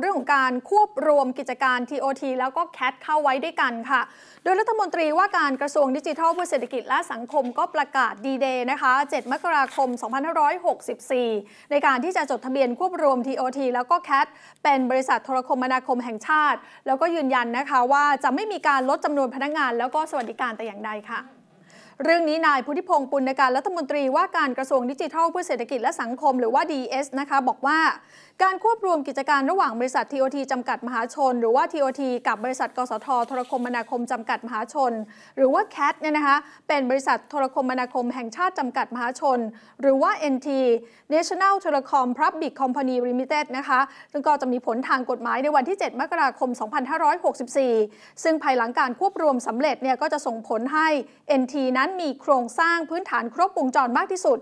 เรื่องของการควบรวมกิจการ TOT แล้วก็ CAT เข้าไว้ด้วยกันค่ะ โดยรัฐมนตรีว่าการกระทรวงดิจิทัลเพื่อเศรษฐกิจและสังคม ก็ประกาศ ดีเดย์นะคะ 7 มกราคม 2564 ในการที่จะจดทะเบียนควบรวม TOT แล้วก็ CAT เป็นบริษัทโทรคมนาคมแห่งชาติ แล้วก็ยืนยันนะคะว่าจะไม่มีการลดจำนวนพนักงาน แล้วก็สวัสดิการแต่อย่างใดค่ะ เรื่องนี้นายพุทธิพงศ์ปุณณการรัฐมนตรีว่าการกระทรวงดิจิทัลเพื่อเศรษฐกิจและสังคมหรือว่า DS นะคะบอกว่าการควบรวมกิจการระหว่างบริษัททีโอทีจำกัดมหาชน หรือว่าทีโอทีกับบริษัท กสทโทรคมนาคมจำกัดมหาชน หรือว่าแคทเนี่ยนะคะเป็นบริษัทโทรคมนาคมแห่งชาติจำกัดมหาชน หรือว่า NT National Telecom Public Company Limited นะคะซึ่งก็จะมีผลทางกฎหมายในวันที่ 7มกราคม2564 ซึ่งภายหลังการควบรวมสำเร็จเนี่ยก็จะส่งผลให้ NT นั้นมีโครงสร้างพื้นฐานครบวงจรมากที่สุด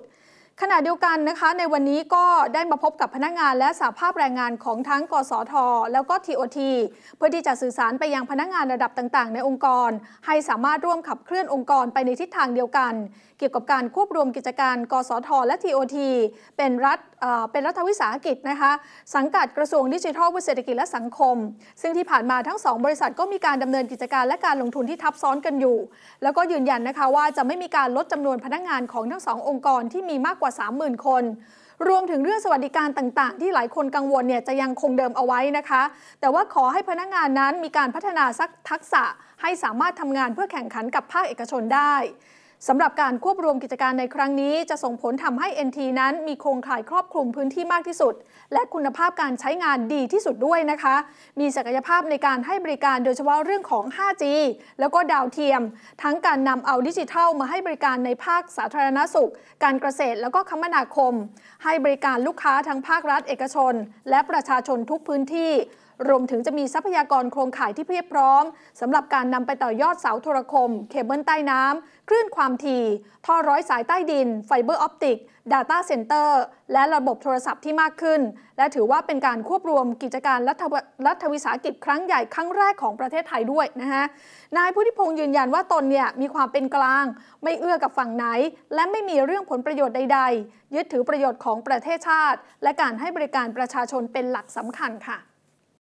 ขณะเดียวกันนะคะในวันนี้ก็ได้มาพบกับพนักงานและสาภาพแรงงานของทั้งกสทแล้วก็ทีโอทีเพื่อที่จะสื่อสารไปยังพนักงานระดับต่างๆในองค์กร ให้สามารถร่วมขับเคลื่อนองค์กรไปในทิศทางเดียวกัน เกี่ยวกับการควบรวมกิจการกสทและทีโอทีเป็นรัฐเป็นรัฐวิสาหกิจนะคะสังกัดกระทรวงดิจิทัลเพื่อเศรษฐกิจและสังคม ซึ่งที่ผ่านมาทั้ง 2 บริษัทก็มีการดำเนินกิจการและการลงทุนที่ทับซ้อนกันอยู่ แล้วก็ยืนยันนะคะว่าจะไม่มีการลดจำนวนพนักงานของทั้ง2องค์กรที่มีมากกว่าา30,000 คน รวมถึงเรื่องสวัสดิการต่าง ๆ ที่หลายคนกังวลเนี่ยจะยังคงเดิมเอาไว้นะคะ แต่ว่าขอให้พนักงานนั้นมีการพัฒนาทักษะให้สามารถทำงานเพื่อแข่งขันกับภาคเอกชนได้สำหรับการควบรวมกิจการในครั้งนี้ จะส่งผลทำให้ NT นั้นมีโครงข่ายครอบคลุมพื้นที่มากที่สุด และคุณภาพการใช้งานดีที่สุดด้วยนะคะ มีศักยภาพในการให้บริการโดยเฉพาะเรื่องของ 5G แล้วก็ดาวเทียม ทั้งการนำเอาดิจิทัลมาให้บริการในภาคสาธารณสุข การเกษตร แล้วก็คมนาคม ให้บริการลูกค้าทั้งภาครัฐเอกชน และประชาชนทุกพื้นที่รวมถึงจะมีทรัพยากรโครงข่ายที่เพียบพร้อมสำหรับการนำไปต่อยอดเสาโทรคมเคเบิลใต้น้ำคลื่นความถี่ท่อร้อยสายใต้ดิน ไฟเบอร์ออปติก Data Center และระบบโทรศัพท์ที่มากขึ้น และถือว่าเป็นการควบรวมกิจการรัฐรฐวิสาหกิจครั้งใหญ่ ครั้งแรกของประเทศไทยด้วยนะฮะนายพุทธิพงศ์ยืนยันว่าตนเนี่ยมีความเป็นกลาง ไม่เอื้อกับฝั่งไหน และไม่มีเรื่องผลประโยชน์ใดๆ ยึดถือประโยชน์ของประเทศชาติ และการให้บริการประชาชนเป็นหลักสำคัญค่ะ